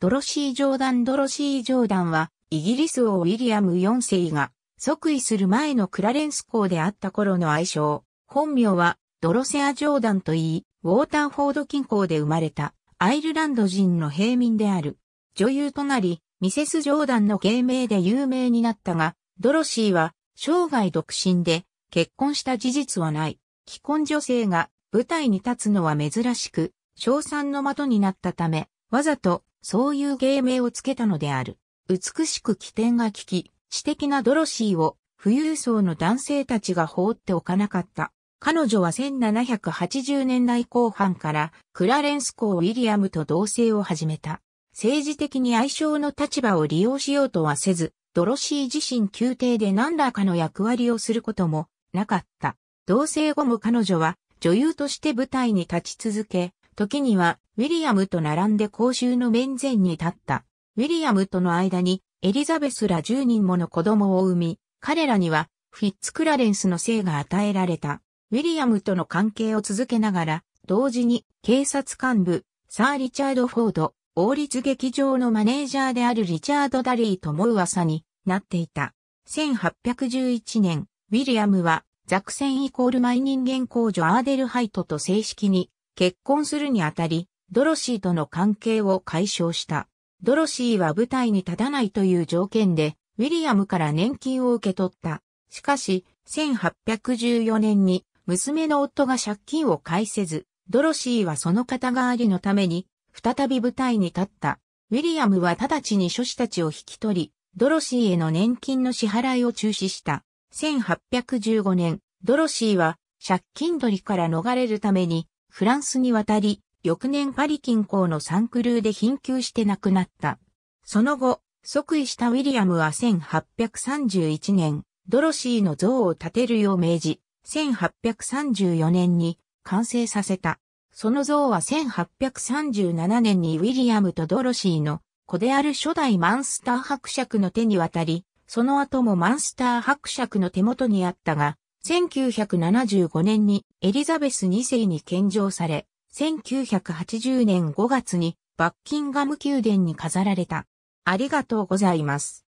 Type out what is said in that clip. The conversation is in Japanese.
ドロシー・ジョーダン・ドロシー・ジョーダンは、イギリス王ウィリアム4世が、即位する前のクラレンス公であった頃の愛称、本名は、ドロセア・ジョーダンといい、ウォーターフォード近郊で生まれた、アイルランド人の平民である。女優となり、ミセス・ジョーダンの芸名で有名になったが、ドロシーは、生涯独身で、結婚した事実はない。既婚女性が舞台に立つのは珍しく、賞賛の的になったため、わざとそういう芸名をつけたのである。美しく起点が利き、知的なドロシーを富裕層の男性たちが放っておかなかった。彼女は1780年代後半からクラレンス校ウィリアムと同棲を始めた。政治的に相性の立場を利用しようとはせず、ドロシー自身宮廷で何らかの役割をすることもなかった。同棲後も彼女は女優として舞台に立ち続け、時にはウィリアムと並んで公衆の面前に立った。ウィリアムとの間にエリザベスら10人もの子供を産み、彼らにはフィッツクラレンスの姓が与えられた。ウィリアムとの関係を続けながら、同時に警察幹部、サー・リチャード・フォード、王立劇場のマネージャーであるリチャード・ダリーとも噂になっていた。1811年、ウィリアムは、ザクセンイコールマイ人間工女アーデルハイトと正式に結婚するにあたり、ドロシーとの関係を解消した。ドロシーは舞台に立たないという条件で、ウィリアムから年金を受け取った。しかし、1814年に娘の夫が借金を返せず、ドロシーはその肩代わりのために、再び舞台に立った。ウィリアムは直ちに諸子たちを引き取り、ドロシーへの年金の支払いを中止した。1815年、ドロシーは借金取りから逃れるためにフランスに渡り、翌年パリ近郊のサンクルーで貧窮して亡くなった。その後、即位したウィリアムは1831年、ドロシーの像を建てるよう命じ、1834年に完成させた。その像は1837年にウィリアムとドロシーの子である初代マンスター伯爵の手に渡り、その後もマンスター伯爵の手元にあったが、1975年にエリザベス2世に献上され、1980年5月にバッキンガム宮殿に飾られた。ありがとうございます。